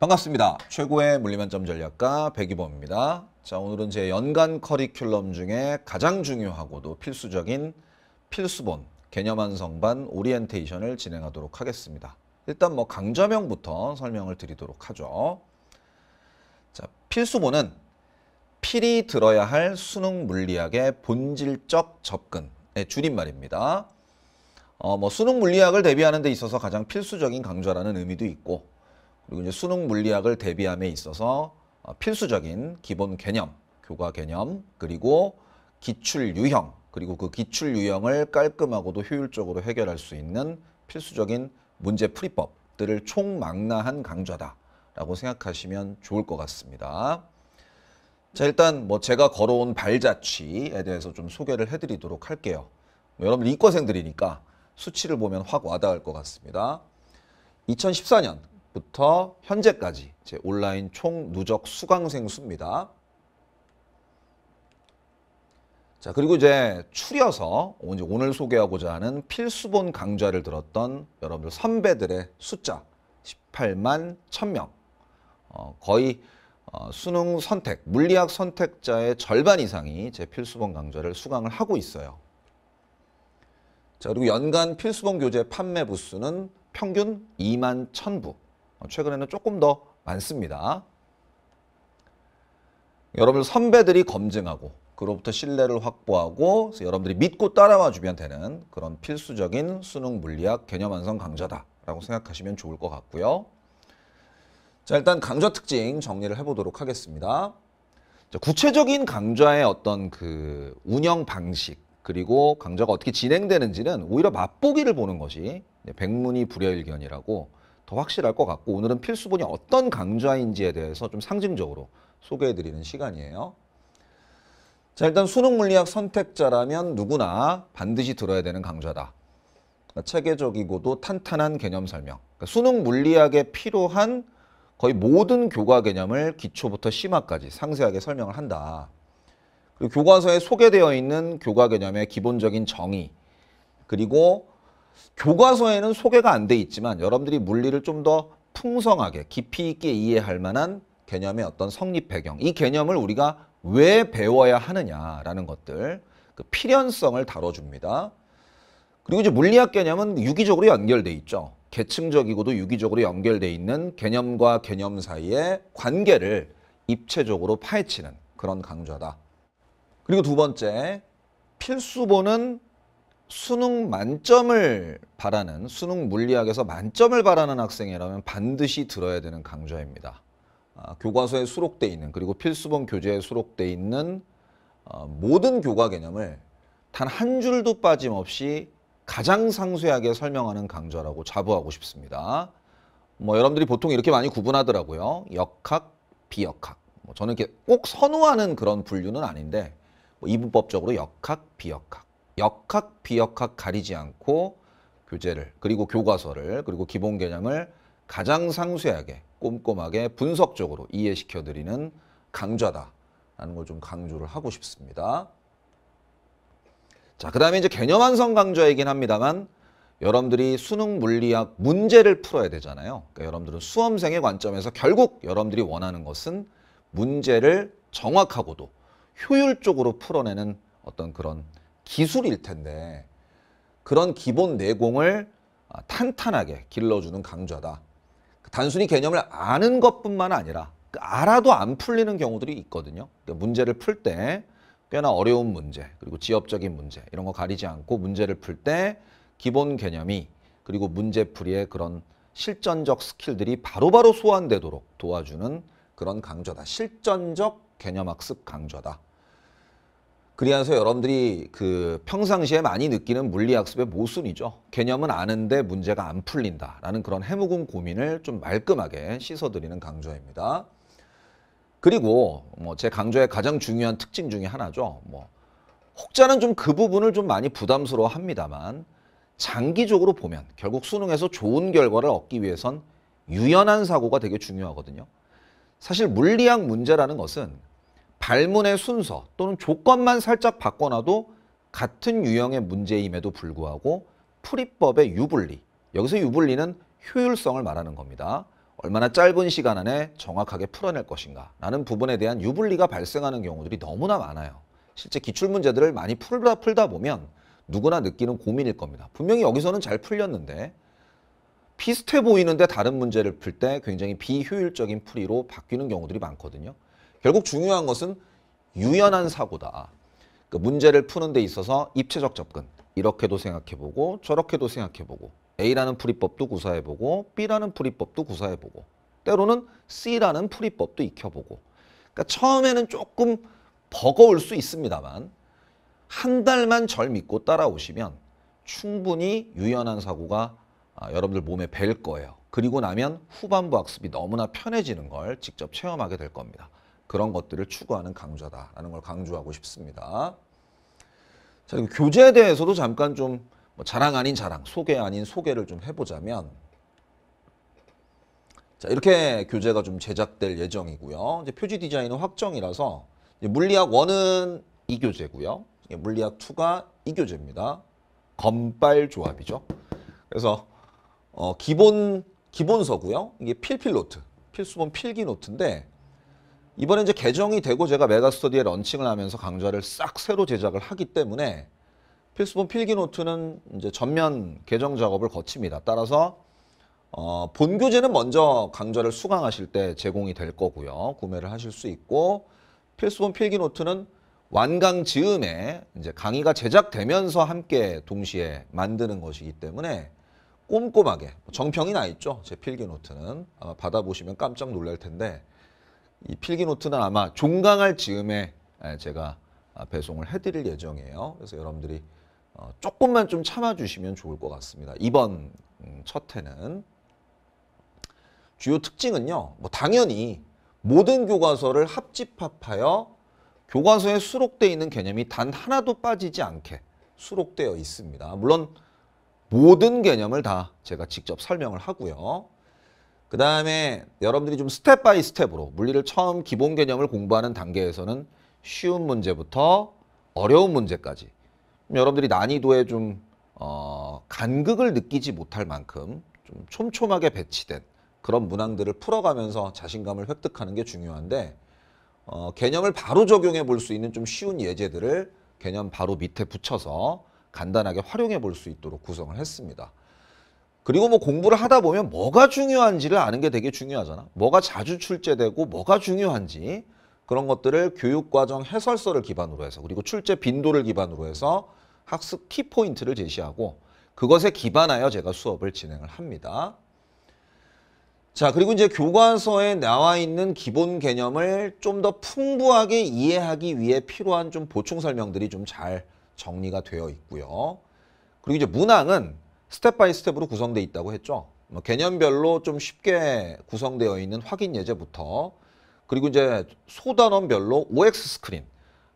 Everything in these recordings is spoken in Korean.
반갑습니다. 최고의 물리만점 전략가 백이범입니다. 자, 오늘은 제 연간 커리큘럼 중에 가장 중요하고도 필수적인 필수본 개념 완성반 오리엔테이션을 진행하도록 하겠습니다. 일단 뭐 강좌명부터 설명을 드리도록 하죠. 자, 필수본은 필히 들어야 할 수능 물리학의 본질적 접근의 줄임말입니다. 어, 뭐 수능 물리학을 대비하는 데 있어서 가장 필수적인 강좌라는 의미도 있고 그리고 이제 수능 물리학을 대비함에 있어서 어, 필수적인 기본 개념, 교과 개념, 그리고 기출 유형, 그리고 그 기출 유형을 깔끔하고도 효율적으로 해결할 수 있는 필수적인 문제 풀이법들을 총망라한 강좌다라고 생각하시면 좋을 것 같습니다. 자, 일단 뭐 제가 걸어온 발자취에 대해서 좀 소개를 해드리도록 할게요. 뭐 여러분 이과생들이니까 수치를 보면 확 와닿을 것 같습니다. 2014년 부터 현재까지 제 온라인 총 누적 수강생 수입니다. 자, 그리고 이제 추려서 이제 오늘 소개하고자 하는 필수본 강좌를 들었던 여러분들 선배들의 숫자 18만 1000명. 어, 거의 어, 수능 선택, 물리학 선택자의 절반 이상이 제 필수본 강좌를 수강을 하고 있어요. 자, 그리고 연간 필수본 교재 판매 부수는 평균 2만 1000부. 어, 최근에는 조금 더 많습니다. 여러분 선배들이 검증하고 그로부터 신뢰를 확보하고 여러분들이 믿고 따라와 주면 되는 그런 필수적인 수능 물리학 개념 완성 강좌다라고 생각하시면 좋을 것 같고요. 자 일단 강좌 특징 정리를 해보도록 하겠습니다. 자, 구체적인 강좌의 어떤 그 운영 방식 그리고 강좌가 어떻게 진행되는지는 오히려 맛보기를 보는 것이 백문이 불여일견이라고 더 확실할 것 같고 오늘은 필수본이 어떤 강좌인지에 대해서 좀 상징적으로 소개해드리는 시간이에요. 자 일단 수능 물리학 선택자라면 누구나 반드시 들어야 되는 강좌다. 그러니까 체계적이고도 탄탄한 개념 설명. 그러니까 수능 물리학에 필요한 거의 모든 교과 개념을 기초부터 심화까지 상세하게 설명을 한다. 그리고 교과서에 소개되어 있는 교과 개념의 기본적인 정의 그리고 교과서에는 소개가 안 돼 있지만 여러분들이 물리를 좀 더 풍성하게 깊이 있게 이해할 만한 개념의 어떤 성립 배경 이 개념을 우리가 왜 배워야 하느냐라는 것들 그 필연성을 다뤄줍니다. 그리고 이제 물리학 개념은 유기적으로 연결돼 있죠. 계층적이고도 유기적으로 연결돼 있는 개념과 개념 사이의 관계를 입체적으로 파헤치는 그런 강좌다. 그리고 두 번째 필수본은 수능 만점을 바라는 수능 물리학에서 만점을 바라는 학생이라면 반드시 들어야 되는 강좌입니다. 아, 교과서에 수록돼 있는 그리고 필수본 교재에 수록돼 있는 어, 모든 교과 개념을 단 한 줄도 빠짐없이 가장 상세하게 설명하는 강좌라고 자부하고 싶습니다. 뭐 여러분들이 보통 이렇게 많이 구분하더라고요. 역학, 비역학. 뭐 저는 이렇게 꼭 선호하는 그런 분류는 아닌데 뭐 이분법적으로 역학, 비역학. 역학 비역학 가리지 않고 교재를 그리고 교과서를 그리고 기본 개념을 가장 상세하게 꼼꼼하게 분석적으로 이해시켜 드리는 강좌다라는 걸 좀 강조를 하고 싶습니다. 자, 그다음에 이제 개념 완성 강좌이긴 합니다만 여러분들이 수능 물리학 문제를 풀어야 되잖아요. 그러니까 여러분들은 수험생의 관점에서 결국 여러분들이 원하는 것은 문제를 정확하고도 효율적으로 풀어내는 어떤 그런 기술일 텐데 그런 기본 내공을 아, 탄탄하게 길러주는 강좌다. 단순히 개념을 아는 것뿐만 아니라 그 알아도 안 풀리는 경우들이 있거든요. 그러니까 문제를 풀 때 꽤나 어려운 문제 그리고 지엽적인 문제 이런 거 가리지 않고 문제를 풀 때 기본 개념이 그리고 문제풀이의 그런 실전적 스킬들이 바로바로 바로 소환되도록 도와주는 그런 강좌다. 실전적 개념학습 강좌다. 그리하여서 여러분들이 그 평상시에 많이 느끼는 물리학습의 모순이죠. 개념은 아는데 문제가 안 풀린다라는 그런 해묵은 고민을 좀 말끔하게 씻어드리는 강좌입니다. 그리고 뭐 제 강좌의 가장 중요한 특징 중에 하나죠. 뭐 혹자는 좀 그 부분을 좀 많이 부담스러워합니다만 장기적으로 보면 결국 수능에서 좋은 결과를 얻기 위해선 유연한 사고가 되게 중요하거든요. 사실 물리학 문제라는 것은 발문의 순서 또는 조건만 살짝 바꿔놔도 같은 유형의 문제임에도 불구하고 풀이법의 유불리 여기서 유불리는 효율성을 말하는 겁니다. 얼마나 짧은 시간 안에 정확하게 풀어낼 것인가 라는 부분에 대한 유불리가 발생하는 경우들이 너무나 많아요. 실제 기출문제들을 많이 풀다, 풀다 보면 누구나 느끼는 고민일 겁니다. 분명히 여기서는 잘 풀렸는데 비슷해 보이는데 다른 문제를 풀 때 굉장히 비효율적인 풀이로 바뀌는 경우들이 많거든요. 결국 중요한 것은 유연한 사고다. 그 문제를 푸는 데 있어서 입체적 접근. 이렇게도 생각해보고 저렇게도 생각해보고 A라는 풀이법도 구사해보고 B라는 풀이법도 구사해보고 때로는 C라는 풀이법도 익혀보고 그러니까 처음에는 조금 버거울 수 있습니다만 한 달만 절 믿고 따라오시면 충분히 유연한 사고가 아, 여러분들 몸에 벨 거예요. 그리고 나면 후반부 학습이 너무나 편해지는 걸 직접 체험하게 될 겁니다. 그런 것들을 추구하는 강좌다라는 걸 강조하고 싶습니다. 자, 그리고 교재에 대해서도 잠깐 좀 뭐 자랑 아닌 자랑, 소개 아닌 소개를 좀 해보자면 자, 이렇게 교재가 좀 제작될 예정이고요. 이제 표지 디자인은 확정이라서 물리학 1은 이 교재고요. 물리학 2가 이 교재입니다. 건발 조합이죠. 그래서 어, 기본 기본서고요. 이게 필필 노트, 필수본 필기 노트인데 이번에 이제 개정이 되고 제가 메가스터디에 런칭을 하면서 강좌를 싹 새로 제작을 하기 때문에 필수본 필기노트는 이제 전면 개정 작업을 거칩니다. 따라서 어, 본 교재는 먼저 강좌를 수강하실 때 제공이 될 거고요. 구매를 하실 수 있고 필수본 필기노트는 완강 즈음에 이제 강의가 제작되면서 함께 동시에 만드는 것이기 때문에 꼼꼼하게 뭐 정평이 나 있죠. 제 필기노트는 어, 받아보시면 깜짝 놀랄 텐데 이 필기 노트는 아마 종강할 즈음에 예, 제가 아, 배송을 해드릴 예정이에요. 그래서 여러분들이 어, 조금만 좀 참아주시면 좋을 것 같습니다. 이번 음, 첫해는 주요 특징은요. 뭐 당연히 모든 교과서를 합집합하여 교과서에 수록되어 있는 개념이 단 하나도 빠지지 않게 수록되어 있습니다. 물론 모든 개념을 다 제가 직접 설명을 하고요. 그 다음에 여러분들이 좀 스텝 바이 스텝으로 물리를 처음 기본 개념을 공부하는 단계에서는 쉬운 문제부터 어려운 문제까지 여러분들이 난이도에 좀 어, 간극을 느끼지 못할 만큼 좀 촘촘하게 배치된 그런 문항들을 풀어가면서 자신감을 획득하는 게 중요한데 어, 개념을 바로 적용해 볼 수 있는 좀 쉬운 예제들을 개념 바로 밑에 붙여서 간단하게 활용해 볼 수 있도록 구성을 했습니다. 그리고 뭐 공부를 하다 보면 뭐가 중요한지를 아는 게 되게 중요하잖아. 뭐가 자주 출제되고 뭐가 중요한지 그런 것들을 교육과정 해설서를 기반으로 해서 그리고 출제 빈도를 기반으로 해서 학습 키포인트를 제시하고 그것에 기반하여 제가 수업을 진행을 합니다. 자 그리고 이제 교과서에 나와 있는 기본 개념을 좀 더 풍부하게 이해하기 위해 필요한 좀 보충 설명들이 좀 잘 정리가 되어 있고요. 그리고 이제 문항은 스텝 바이 스텝으로 구성돼 있다고 했죠. 뭐 개념별로 좀 쉽게 구성되어 있는 확인 예제부터 그리고 이제 소단원별로 OX 스크린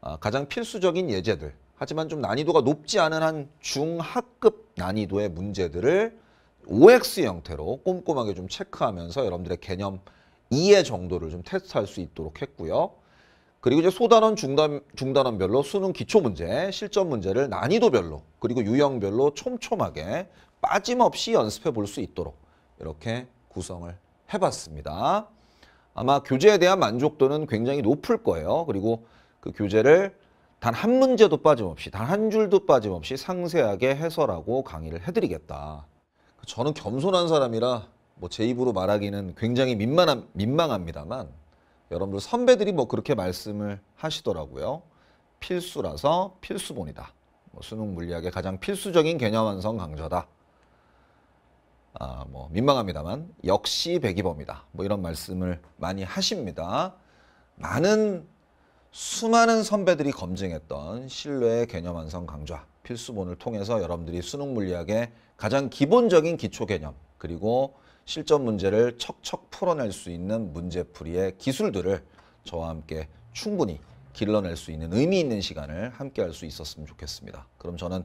아, 가장 필수적인 예제들 하지만 좀 난이도가 높지 않은 한 중하급 난이도의 문제들을 OX 형태로 꼼꼼하게 좀 체크하면서 여러분들의 개념 이해 정도를 좀 테스트할 수 있도록 했고요. 그리고 이제 소단원 중단, 중단원별로 수능 기초 문제, 실전 문제를 난이도별로 그리고 유형별로 촘촘하게 빠짐없이 연습해 볼 수 있도록 이렇게 구성을 해봤습니다. 아마 교재에 대한 만족도는 굉장히 높을 거예요. 그리고 그 교재를 단 한 문제도 빠짐없이 단 한 줄도 빠짐없이 상세하게 해설하고 강의를 해드리겠다. 저는 겸손한 사람이라 뭐 제 입으로 말하기는 굉장히 민망함, 민망합니다만 여러분들 선배들이 뭐 그렇게 말씀을 하시더라고요. 필수라서 필수본이다. 뭐 수능 물리학의 가장 필수적인 개념 완성 강좌다. 아, 뭐 민망합니다만 역시 백이범이다. 뭐 이런 말씀을 많이 하십니다. 많은 수많은 선배들이 검증했던 신뢰의 개념 완성 강좌 필수본을 통해서 여러분들이 수능 물리학의 가장 기본적인 기초 개념 그리고 실전 문제를 척척 풀어낼 수 있는 문제풀이의 기술들을 저와 함께 충분히 길러낼 수 있는 의미 있는 시간을 함께 할 수 있었으면 좋겠습니다. 그럼 저는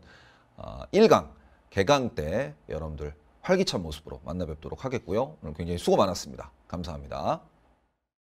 1강, 어, 개강 때 여러분들 활기찬 모습으로 만나 뵙도록 하겠고요. 오늘 굉장히 수고 많았습니다. 감사합니다.